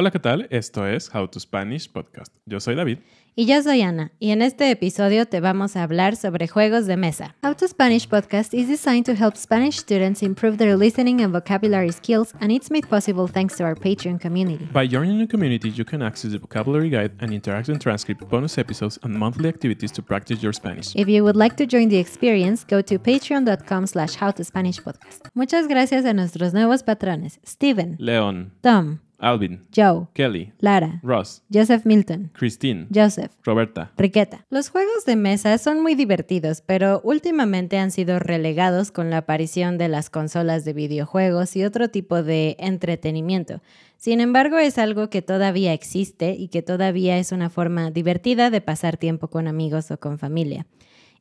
Hola, ¿qué tal? Esto es How to Spanish Podcast. Yo soy David. Y yo soy Ana, y en este episodio te vamos a hablar sobre juegos de mesa. How to Spanish Podcast is designed to help Spanish students improve their listening and vocabulary skills, and it's made possible thanks to our Patreon community. By joining the community, you can access the vocabulary guide and interactive transcript, bonus episodes, and monthly activities to practice your Spanish. If you would like to join the experience, go to patreon.com slash howtospanishpodcast. Muchas gracias a nuestros nuevos patrones, Steven, Leon, Tom, Alvin, Joe, Kelly, Lara, Ross, Joseph Milton, Christine, Joseph, Roberta, Riqueta. Los juegos de mesa son muy divertidos, pero últimamente han sido relegados con la aparición de las consolas de videojuegos y otro tipo de entretenimiento. Sin embargo, es algo que todavía existe y que todavía es una forma divertida de pasar tiempo con amigos o con familia.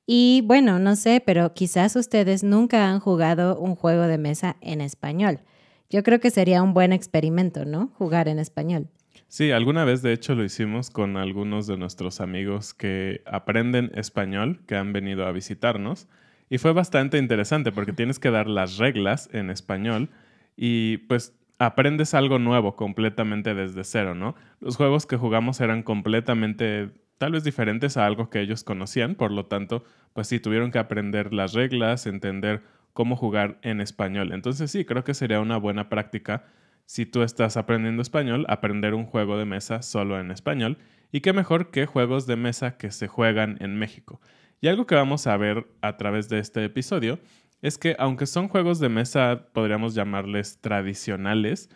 Y bueno, no sé, pero quizás ustedes nunca han jugado un juego de mesa en español. Yo creo que sería un buen experimento, ¿no? Jugar en español. Sí, alguna vez de hecho lo hicimos con algunos de nuestros amigos que aprenden español, que han venido a visitarnos, y fue bastante interesante porque tienes que dar las reglas en español y pues aprendes algo nuevo completamente desde cero, ¿no? Los juegos que jugamos eran completamente tal vez diferentes a algo que ellos conocían, por lo tanto, pues sí, tuvieron que aprender las reglas, entender cómo jugar en español. Entonces sí, creo que sería una buena práctica si tú estás aprendiendo español, aprender un juego de mesa solo en español. Y qué mejor que juegos de mesa que se juegan en México. Y algo que vamos a ver a través de este episodio es que aunque son juegos de mesa, podríamos llamarles tradicionales,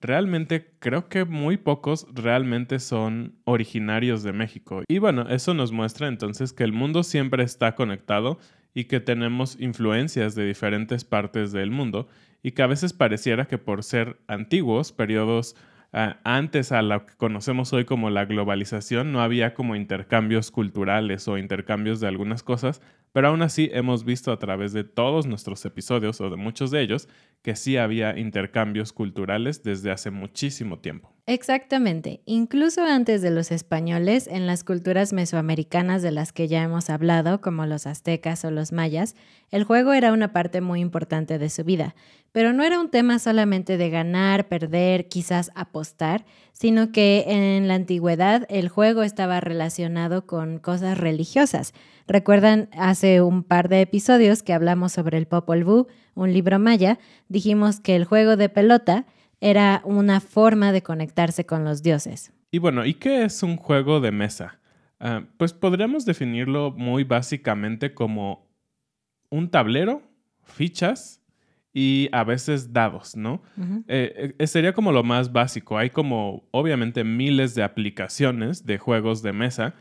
realmente creo que muy pocos realmente son originarios de México. Y bueno, eso nos muestra entonces que el mundo siempre está conectado y que tenemos influencias de diferentes partes del mundo y que a veces pareciera que por ser antiguos, periodos antes a lo que conocemos hoy como la globalización, no había como intercambios culturales o intercambios de algunas cosas, pero aún así hemos visto a través de todos nuestros episodios, o de muchos de ellos, que sí había intercambios culturales desde hace muchísimo tiempo. Exactamente, incluso antes de los españoles, en las culturas mesoamericanas de las que ya hemos hablado, como los aztecas o los mayas, el juego era una parte muy importante de su vida, pero no era un tema solamente de ganar, perder, quizás apostar, sino que en la antigüedad el juego estaba relacionado con cosas religiosas Recuerdan hace un par de episodios que hablamos sobre el Popol Vuh, un libro maya, dijimos que el juego de pelota era una forma de conectarse con los dioses. Y bueno, ¿y qué es un juego de mesa? Ah, pues podríamos definirlo muy básicamente como un tablero, fichas y a veces dados, ¿no? Eh, eh, sería como lo más básico. Hay como obviamente miles de aplicaciones de juegos de mesa,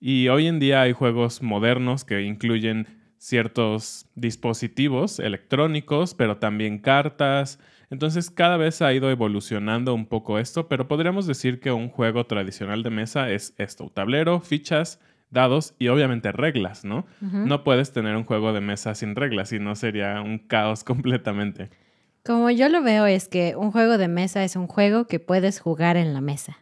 y hoy en día hay juegos modernos que incluyen ciertos dispositivos electrónicos, pero también cartas. Entonces cada vez ha ido evolucionando un poco esto, pero podríamos decir que un juego tradicional de mesa es esto, tablero, fichas, dados y obviamente reglas, ¿no? No puedes tener un juego de mesa sin reglas, y no sería un caos completamente. Como yo lo veo es que un juego de mesa es un juego que puedes jugar en la mesa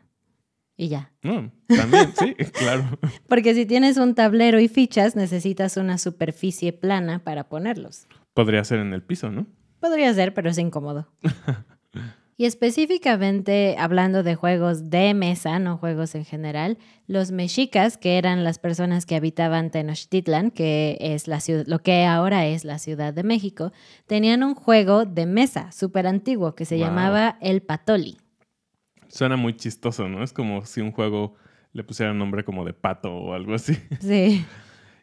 y ya. No, también, sí, claro. Porque si tienes un tablero y fichas, necesitas una superficie plana para ponerlos. Podría ser en el piso, ¿no? Podría ser, pero es incómodo. y específicamente hablando de juegos de mesa, no juegos en general, los mexicas, que eran las personas que habitaban Tenochtitlan, que es la ciudad, lo que ahora es la Ciudad de México, tenían un juego de mesa súper antiguo que se llamaba el patoli. Suena muy chistoso, ¿no? Es como si un juego le pusiera un nombre como de pato o algo así. Sí.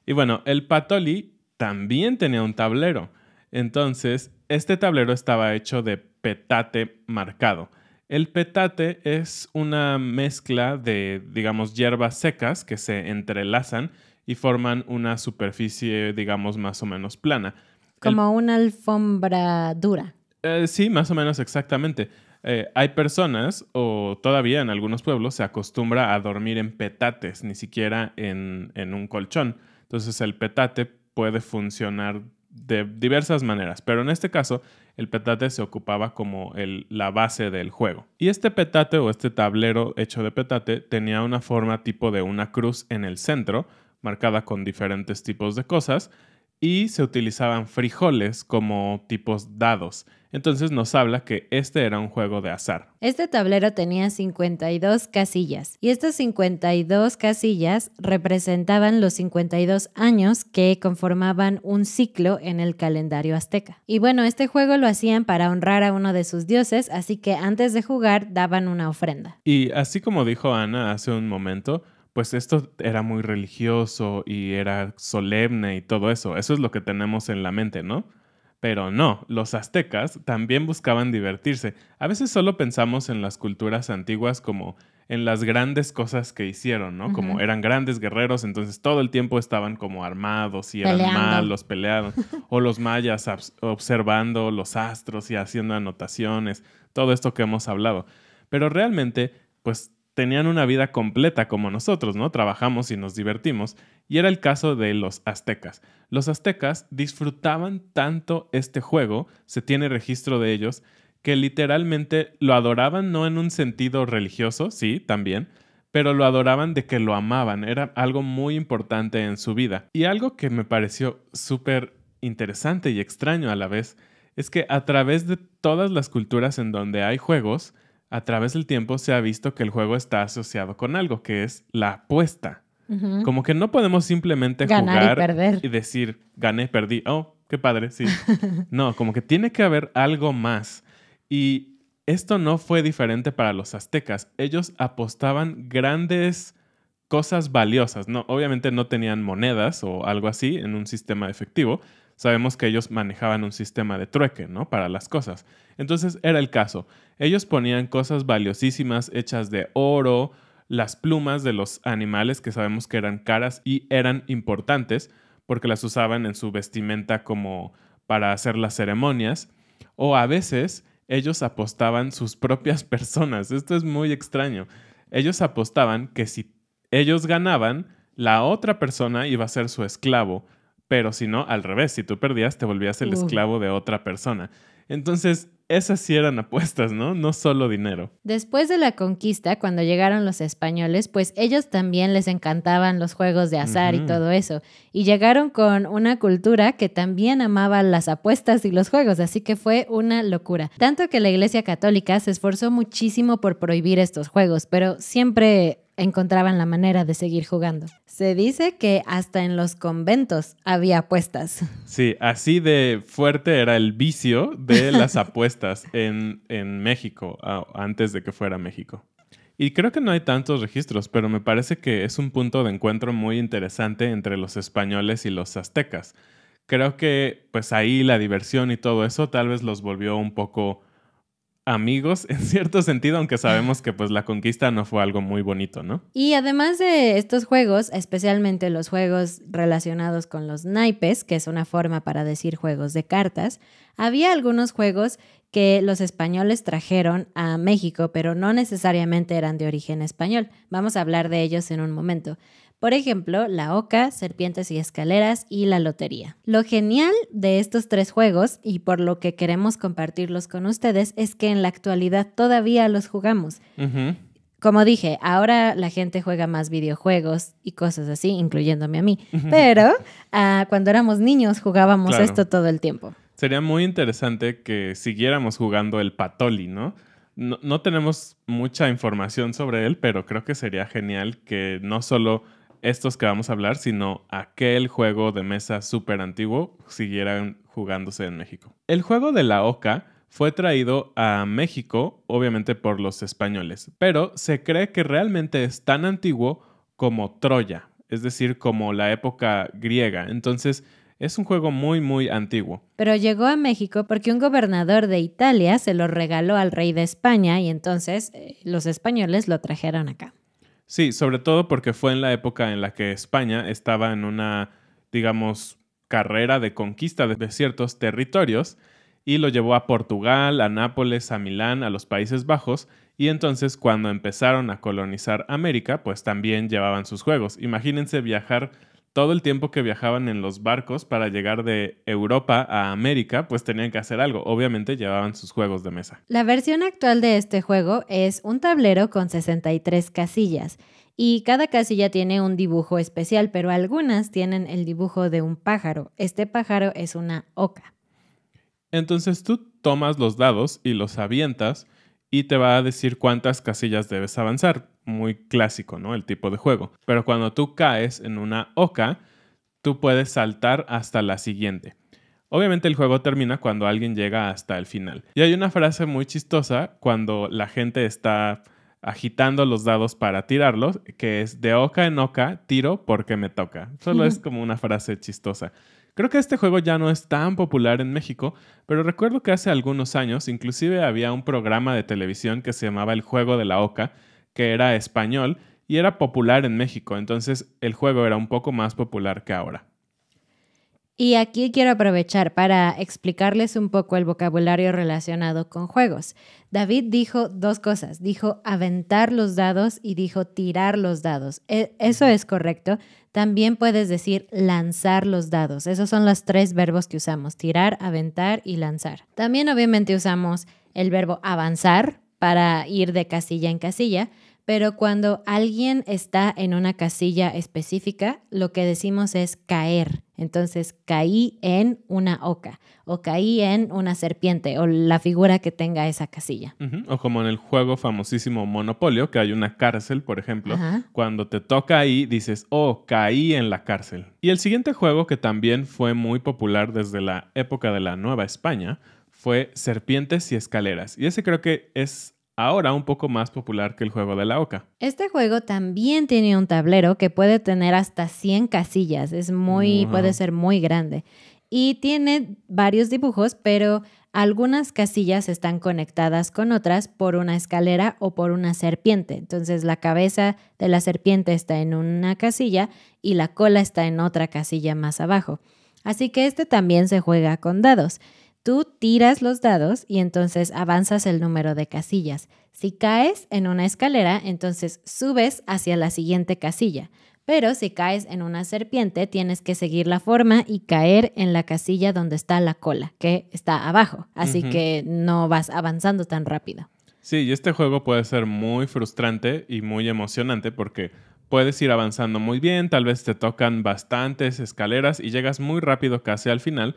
Y bueno, el Patoli también tenía un tablero. Entonces, este tablero estaba hecho de petate marcado. El petate es una mezcla de, digamos, hierbas secas que se entrelazan y forman una superficie, digamos, más o menos plana. Como una alfombra dura. Eh, sí, más o menos exactamente. Eh, hay personas, o todavía en algunos pueblos, se acostumbra a dormir en petates, ni siquiera en, un colchón. Entonces el petate puede funcionar de diversas maneras, pero en este caso el petate se ocupaba como la base del juego. Y este petate o este tablero hecho de petate tenía una forma tipo de una cruz en el centro, marcada con diferentes tipos de cosas, y se utilizaban frijoles como tipos dados. Entonces nos habla que este era un juego de azar. Este tablero tenía 52 casillas y estas 52 casillas representaban los 52 años que conformaban un ciclo en el calendario azteca. Y bueno, este juego lo hacían para honrar a uno de sus dioses, así que antes de jugar daban una ofrenda. Y así como dijo Ana hace un momento, pues esto era muy religioso y era solemne y todo eso. Eso es lo que tenemos en la mente, ¿no? Pero no, los aztecas también buscaban divertirse. A veces solo pensamos en las culturas antiguas como en las grandes cosas que hicieron, ¿no? Como eran grandes guerreros, entonces todo el tiempo estaban como armados y eran malos, peleados. o los mayas observando los astros y haciendo anotaciones, todo esto que hemos hablado. Pero realmente, pues tenían una vida completa como nosotros, ¿no? Trabajamos y nos divertimos. Y era el caso de los aztecas. Los aztecas disfrutaban tanto este juego, se tiene registro de ellos, que literalmente lo adoraban no en un sentido religioso, sí, también, pero lo adoraban de que lo amaban, era algo muy importante en su vida. Y algo que me pareció súper interesante y extraño a la vez, es que a través de todas las culturas en donde hay juegos, a través del tiempo se ha visto que el juego está asociado con algo, que es la apuesta. Como que no podemos simplemente jugar y, perder. y decir, gané, perdí, oh, qué padre, sí. no, como que tiene que haber algo más. Y esto no fue diferente para los aztecas. Ellos apostaban grandes cosas valiosas. No, obviamente no tenían monedas o algo así en un sistema efectivo, Sabemos que ellos manejaban un sistema de trueque, ¿no? Para las cosas. Entonces era el caso. Ellos ponían cosas valiosísimas hechas de oro, las plumas de los animales que sabemos que eran caras y eran importantes porque las usaban en su vestimenta como para hacer las ceremonias. O a veces ellos apostaban sus propias personas. Esto es muy extraño. Ellos apostaban que si ellos ganaban, la otra persona iba a ser su esclavo pero si no, al revés, si tú perdías, te volvías el esclavo de otra persona. Entonces, esas sí eran apuestas, ¿no? No solo dinero. Después de la conquista, cuando llegaron los españoles, pues ellos también les encantaban los juegos de azar y todo eso. Y llegaron con una cultura que también amaba las apuestas y los juegos, así que fue una locura. Tanto que la Iglesia Católica se esforzó muchísimo por prohibir estos juegos, pero siempre encontraban la manera de seguir jugando. Se dice que hasta en los conventos había apuestas. Sí, así de fuerte era el vicio de las apuestas en, México, antes de que fuera México. Y creo que no hay tantos registros, pero me parece que es un punto de encuentro muy interesante entre los españoles y los aztecas. Creo que pues ahí la diversión y todo eso tal vez los volvió un poco amigos en cierto sentido, aunque sabemos que pues la conquista no fue algo muy bonito, ¿no? Y además de estos juegos, especialmente los juegos relacionados con los naipes, que es una forma para decir juegos de cartas, había algunos juegos que los españoles trajeron a México, pero no necesariamente eran de origen español. Vamos a hablar de ellos en un momento. Por ejemplo, la oca, serpientes y escaleras y la lotería. Lo genial de estos tres juegos, y por lo que queremos compartirlos con ustedes, es que en la actualidad todavía los jugamos. Como dije, ahora la gente juega más videojuegos y cosas así, incluyéndome a mí. Pero ah, cuando éramos niños jugábamos esto todo el tiempo. Sería muy interesante que siguiéramos jugando el patoli, ¿no? No tenemos mucha información sobre él, pero creo que sería genial que no solo estos que vamos a hablar, sino aquel juego de mesa súper antiguo siguieran jugándose en México. El juego de la Oca fue traído a México, obviamente por los españoles, pero se cree que realmente es tan antiguo como Troya, es decir, como la época griega. Entonces, es un juego muy, muy antiguo. Pero llegó a México porque un gobernador de Italia se lo regaló al rey de España y entonces eh, los españoles lo trajeron acá. Sí, sobre todo porque fue en la época en la que España estaba en una, digamos, carrera de conquista de ciertos territorios y lo llevó a Portugal, a Nápoles, a Milán, a los Países Bajos, y entonces cuando empezaron a colonizar América, pues también llevaban sus juegos. Imagínense viajar todo el tiempo que viajaban en los barcos para llegar de Europa a América, pues tenían que hacer algo. Obviamente llevaban sus juegos de mesa. La versión actual de este juego es un tablero con 63 casillas y cada casilla tiene un dibujo especial, pero algunas tienen el dibujo de un pájaro. Este pájaro es una oca. Entonces tú tomas los dados y los avientas y te va a decir cuántas casillas debes avanzar muy clásico, ¿no? El tipo de juego. Pero cuando tú caes en una oca, tú puedes saltar hasta la siguiente. Obviamente el juego termina cuando alguien llega hasta el final. Y hay una frase muy chistosa cuando la gente está agitando los dados para tirarlos, que es de oca en oca, tiro porque me toca. Solo es como una frase chistosa. Creo que este juego ya no es tan popular en México, pero recuerdo que hace algunos años inclusive había un programa de televisión que se llamaba El Juego de la Oca, que era español y era popular en México, entonces el juego era un poco más popular que ahora. Y aquí quiero aprovechar para explicarles un poco el vocabulario relacionado con juegos. David dijo dos cosas, dijo aventar los dados y dijo tirar los dados. E, eso es correcto. También puedes decir lanzar los dados. Esos son los tres verbos que usamos, tirar, aventar y lanzar. También obviamente usamos el verbo avanzar para ir de casilla en casilla, pero cuando alguien está en una casilla específica, lo que decimos es caer. Entonces, caí en una oca o caí en una serpiente o la figura que tenga esa casilla. O como en el juego famosísimo Monopolio, que hay una cárcel, por ejemplo. Cuando te toca ahí, dices, oh, caí en la cárcel. Y el siguiente juego que también fue muy popular desde la época de la Nueva España fue Serpientes y Escaleras. Y ese creo que es ahora un poco más popular que el juego de la oca. Este juego también tiene un tablero que puede tener hasta 100 casillas, es muy puede ser muy grande y tiene varios dibujos, pero algunas casillas están conectadas con otras por una escalera o por una serpiente. Entonces la cabeza de la serpiente está en una casilla y la cola está en otra casilla más abajo. Así que este también se juega con dados. Tú tiras los dados y entonces avanzas el número de casillas. Si caes en una escalera, entonces subes hacia la siguiente casilla. Pero si caes en una serpiente, tienes que seguir la forma y caer en la casilla donde está la cola, que está abajo. Así que no vas avanzando tan rápido. Sí, y este juego puede ser muy frustrante y muy emocionante porque puedes ir avanzando muy bien, tal vez te tocan bastantes escaleras y llegas muy rápido casi al final,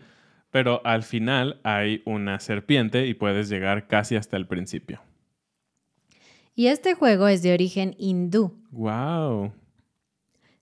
pero al final hay una serpiente y puedes llegar casi hasta el principio. Y este juego es de origen hindú. ¡Wow!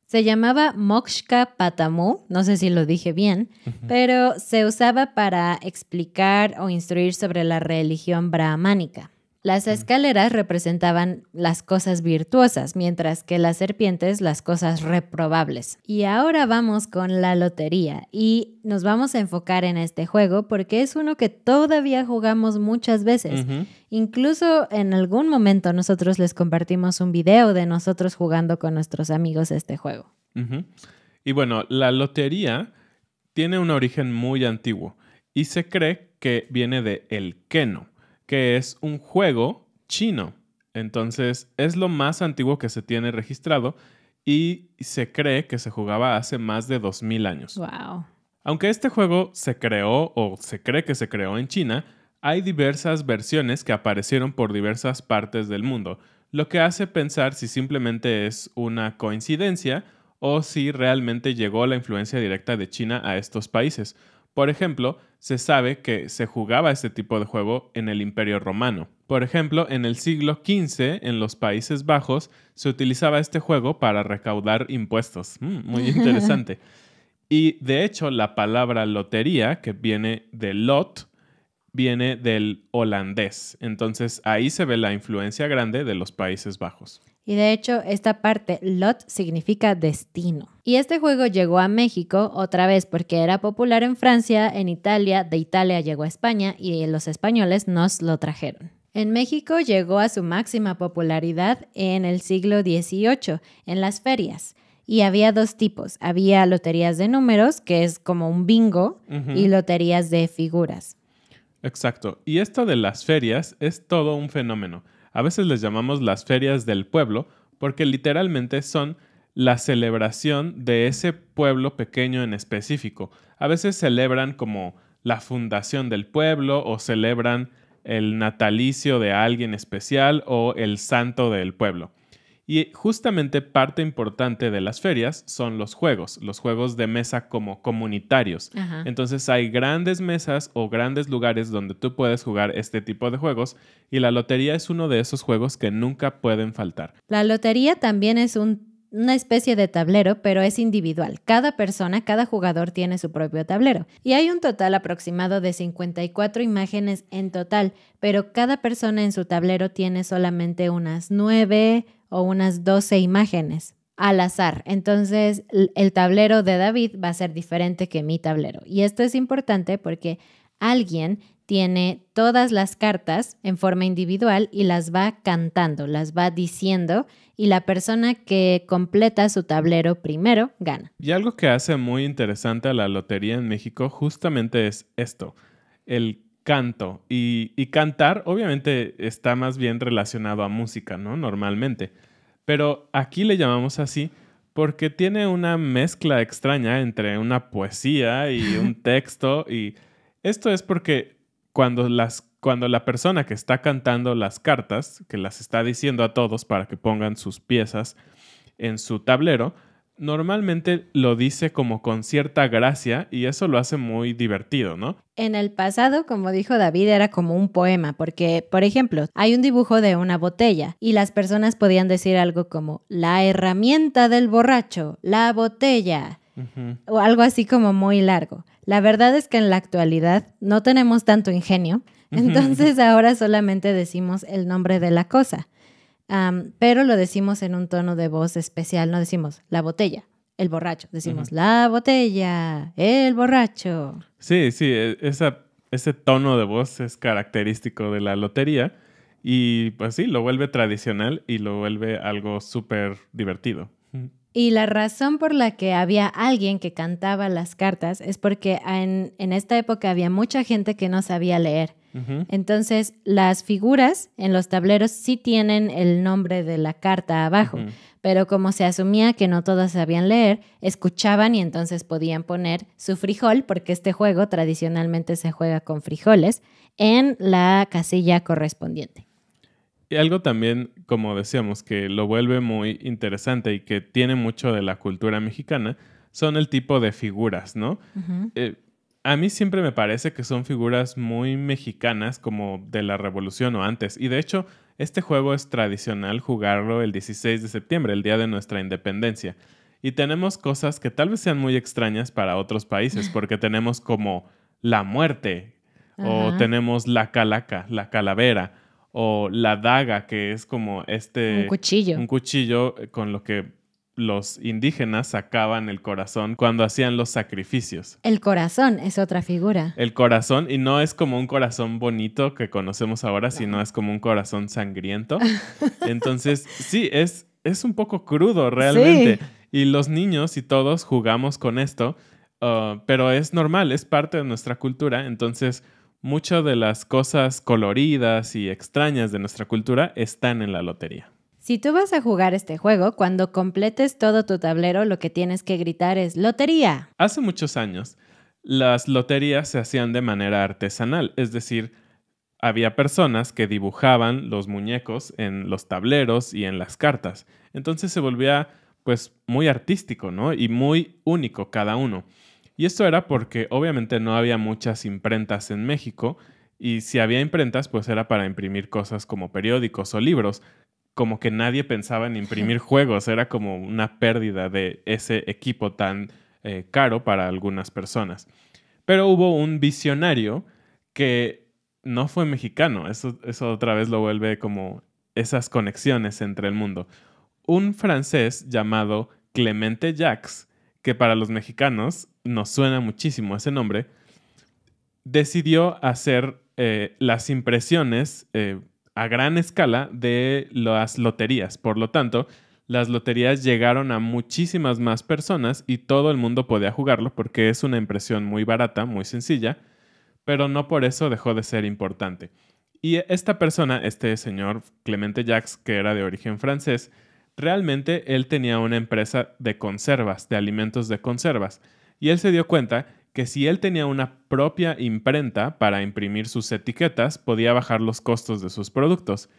Se llamaba Mokshka Patamu, no sé si lo dije bien, pero se usaba para explicar o instruir sobre la religión brahmánica. Las escaleras representaban las cosas virtuosas, mientras que las serpientes las cosas reprobables. Y ahora vamos con la lotería y nos vamos a enfocar en este juego porque es uno que todavía jugamos muchas veces. Incluso en algún momento nosotros les compartimos un video de nosotros jugando con nuestros amigos este juego. Y bueno, la lotería tiene un origen muy antiguo y se cree que viene de el queno que es un juego chino. Entonces es lo más antiguo que se tiene registrado y se cree que se jugaba hace más de 2.000 años. Aunque este juego se creó o se cree que se creó en China, hay diversas versiones que aparecieron por diversas partes del mundo, lo que hace pensar si simplemente es una coincidencia o si realmente llegó la influencia directa de China a estos países. Por ejemplo, se sabe que se jugaba este tipo de juego en el Imperio Romano. Por ejemplo, en el siglo XV, en los Países Bajos, se utilizaba este juego para recaudar impuestos. Mm, muy interesante. y de hecho, la palabra lotería, que viene de lot, viene del holandés. Entonces ahí se ve la influencia grande de los Países Bajos. Y de hecho, esta parte, Lot, significa destino. Y este juego llegó a México otra vez porque era popular en Francia, en Italia, de Italia llegó a España y los españoles nos lo trajeron. En México llegó a su máxima popularidad en el siglo XVIII, en las ferias. Y había dos tipos. Había loterías de números, que es como un bingo, y loterías de figuras. Exacto. Y esto de las ferias es todo un fenómeno. A veces les llamamos las ferias del pueblo porque literalmente son la celebración de ese pueblo pequeño en específico. A veces celebran como la fundación del pueblo o celebran el natalicio de alguien especial o el santo del pueblo. Y justamente parte importante de las ferias son los juegos, los juegos de mesa como comunitarios. Entonces hay grandes mesas o grandes lugares donde tú puedes jugar este tipo de juegos y la lotería es uno de esos juegos que nunca pueden faltar. La lotería también es una especie de tablero, pero es individual. Cada persona, cada jugador tiene su propio tablero. Y hay un total aproximado de 54 imágenes en total, pero cada persona en su tablero tiene solamente unas 9 o unas 12 imágenes al azar. Entonces, el tablero de David va a ser diferente que mi tablero. Y esto es importante porque alguien tiene todas las cartas en forma individual y las va cantando, las va diciendo y la persona que completa su tablero primero gana. Y algo que hace muy interesante a la lotería en México justamente es esto, el canto. Y, y cantar obviamente está más bien relacionado a música, ¿no? Normalmente. Pero aquí le llamamos así porque tiene una mezcla extraña entre una poesía y un texto. y esto es porque cuando, la persona que está cantando las cartas, que las está diciendo a todos para que pongan sus piezas en su tablero, Normalmente lo dice como con cierta gracia y eso lo hace muy divertido, ¿no? En el pasado, como dijo David, era como un poema, porque, por ejemplo, hay un dibujo de una botella y las personas podían decir algo como la herramienta del borracho, la botella, o algo así como muy largo. La verdad es que en la actualidad no tenemos tanto ingenio, entonces ahora solamente decimos el nombre de la cosa pero lo decimos en un tono de voz especial, no decimos la botella, el borracho, decimos la botella, el borracho. Sí, sí, e, ese tono de voz es característico de la lotería y pues sí, lo vuelve tradicional y lo vuelve algo súper divertido. Y la razón por la que había alguien que cantaba las cartas es porque en esta época había mucha gente que no sabía leer. Entonces, las figuras en los tableros sí tienen el nombre de la carta abajo, pero como se asumía que no todas sabían leer, escuchaban y entonces podían poner su frijol, porque este juego tradicionalmente se juega con frijoles, en la casilla correspondiente. Y algo también, como decíamos, que lo vuelve muy interesante y que tiene mucho de la cultura mexicana, son el tipo de figuras, ¿no? a mí siempre me parece que son figuras muy mexicanas como de la revolución o antes. Y de hecho, este juego es tradicional jugarlo el 16 de septiembre, el día de nuestra independencia. Y tenemos cosas que tal vez sean muy extrañas para otros países, porque tenemos como la muerte, o tenemos la calaca, la calavera, o la daga, que es como este... Un cuchillo. Un cuchillo con lo que los indígenas sacaban el corazón cuando hacían los sacrificios. El corazón es otra figura. El corazón, y no es como un corazón bonito que conocemos ahora, sino es como un corazón sangriento. Entonces, sí, es, es un poco crudo realmente. Y los niños y todos jugamos con esto, ah, pero es normal, es parte de nuestra cultura. Entonces, muchas de las cosas coloridas y extrañas de nuestra cultura están en la lotería. Si tú vas a jugar este juego, cuando completes todo tu tablero, lo que tienes que gritar es lotería. Hace muchos años, las loterías se hacían de manera artesanal, es decir, había personas que dibujaban los muñecos en los tableros y en las cartas. Entonces se volvía pues muy artístico, ¿no? Y muy único cada uno. Y esto era porque obviamente no había muchas imprentas en México y si había imprentas pues era para imprimir cosas como periódicos o libros como que nadie pensaba en imprimir juegos, era como una pérdida de ese equipo tan eh, caro para algunas personas. Pero hubo un visionario que no fue mexicano, eso, otra vez lo vuelve como esas conexiones entre el mundo. Un francés llamado Clemente Jacques, que para los mexicanos nos suena muchísimo ese nombre, decidió hacer eh, las impresiones eh, a gran escala de las loterías. Por lo tanto, las loterías llegaron a muchísimas más personas y todo el mundo podía jugarlo porque es una impresión muy barata, muy sencilla, pero no por eso dejó de ser importante. Y esta persona, este señor Clemente Jacques, que era de origen francés, realmente él tenía una empresa de conservas, de alimentos de conservas, y él se dio cuenta que si él tenía una propia imprenta para imprimir sus etiquetas, podía bajar los costos de sus productos.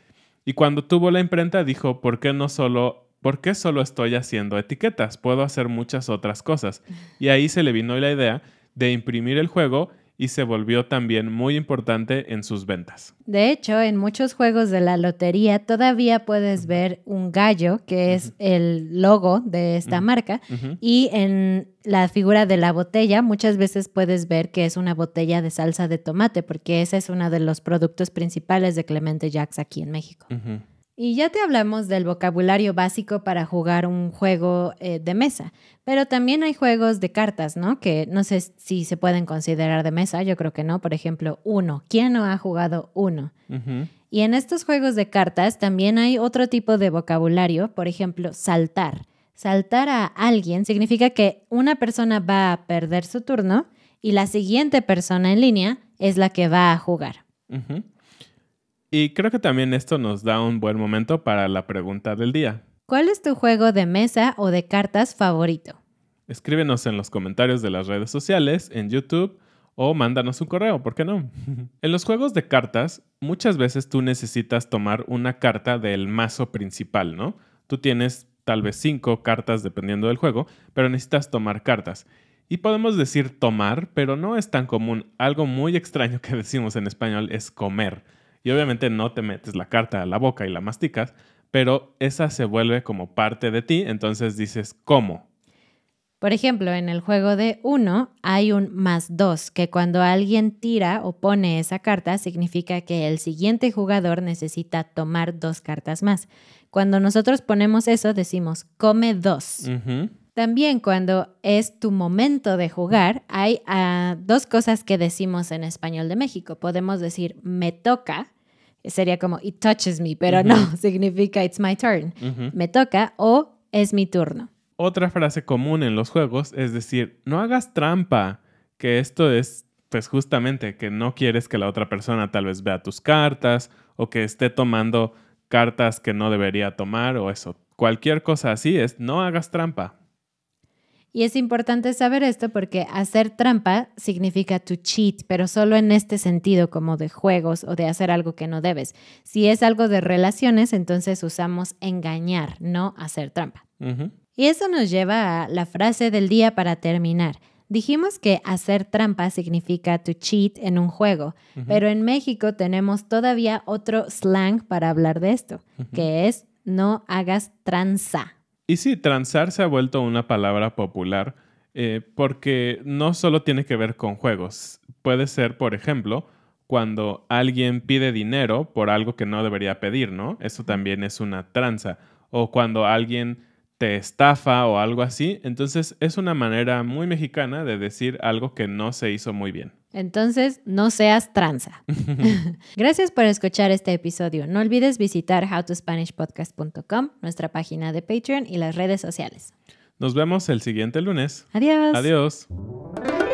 Y cuando tuvo la imprenta dijo, ¿por qué no solo, por qué solo estoy haciendo etiquetas? Puedo hacer muchas otras cosas. Y ahí se le vino la idea de imprimir el juego y se volvió también muy importante en sus ventas. De hecho, en muchos juegos de la lotería todavía puedes ver un gallo, que es el logo de esta marca, y en la figura de la botella muchas veces puedes ver que es una botella de salsa de tomate, porque ese es uno de los productos principales de Clemente Jacks aquí en México. Y ya te hablamos del vocabulario básico para jugar un juego eh, de mesa, pero también hay juegos de cartas, ¿no? Que no sé si se pueden considerar de mesa, yo creo que no. Por ejemplo, uno. ¿Quién no ha jugado uno? Y en estos juegos de cartas también hay otro tipo de vocabulario, por ejemplo, saltar. Saltar a alguien significa que una persona va a perder su turno y la siguiente persona en línea es la que va a jugar. Y creo que también esto nos da un buen momento para la pregunta del día. ¿Cuál es tu juego de mesa o de cartas favorito? Escríbenos en los comentarios de las redes sociales, en YouTube o mándanos un correo, ¿por qué no? en los juegos de cartas, muchas veces tú necesitas tomar una carta del mazo principal, ¿no? Tú tienes tal vez cinco cartas dependiendo del juego, pero necesitas tomar cartas. Y podemos decir tomar, pero no es tan común. Algo muy extraño que decimos en español es comer. Y obviamente no te metes la carta a la boca y la masticas, pero esa se vuelve como parte de ti, entonces dices, ¿cómo? Por ejemplo, en el juego de uno hay un más dos, que cuando alguien tira o pone esa carta, significa que el siguiente jugador necesita tomar dos cartas más. Cuando nosotros ponemos eso, decimos, come dos. También cuando es tu momento de jugar, hay ah, dos cosas que decimos en español de México. Podemos decir, me toca sería como it touches me, pero no, significa it's my turn, me toca o es mi turno. Otra frase común en los juegos es decir, no hagas trampa, que esto es pues justamente que no quieres que la otra persona tal vez vea tus cartas o que esté tomando cartas que no debería tomar o eso. Cualquier cosa así es no hagas trampa, y es importante saber esto porque hacer trampa significa to cheat, pero solo en este sentido, como de juegos o de hacer algo que no debes. Si es algo de relaciones, entonces usamos engañar, no hacer trampa. Y eso nos lleva a la frase del día para terminar. Dijimos que hacer trampa significa to cheat en un juego, pero en México tenemos todavía otro slang para hablar de esto, que es no hagas tranza. Y sí, transar se ha vuelto una palabra popular eh, porque no solo tiene que ver con juegos. Puede ser, por ejemplo, cuando alguien pide dinero por algo que no debería pedir, ¿no? Eso también es una tranza. O cuando alguien te estafa o algo así. Entonces es una manera muy mexicana de decir algo que no se hizo muy bien. Entonces, no seas tranza. Gracias por escuchar este episodio. No olvides visitar howtospanishpodcast.com, nuestra página de Patreon y las redes sociales. Nos vemos el siguiente lunes. Adiós. Adiós.